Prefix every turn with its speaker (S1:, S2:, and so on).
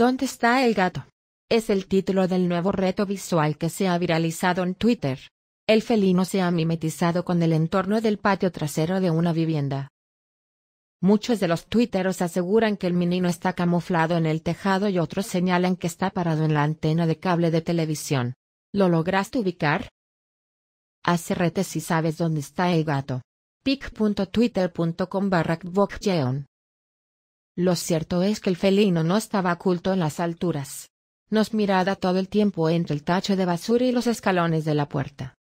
S1: ¿Dónde está el gato? Es el título del nuevo reto visual que se ha viralizado en Twitter. El felino se ha mimetizado con el entorno del patio trasero de una vivienda. Muchos de los tuiteros aseguran que el menino está camuflado en el tejado y otros señalan que está parado en la antena de cable de televisión. ¿Lo lograste ubicar? Hace rete si sabes dónde está el gato. pic.twitter.com lo cierto es que el felino no estaba oculto en las alturas. Nos miraba todo el tiempo entre el tacho de basura y los escalones de
S2: la puerta.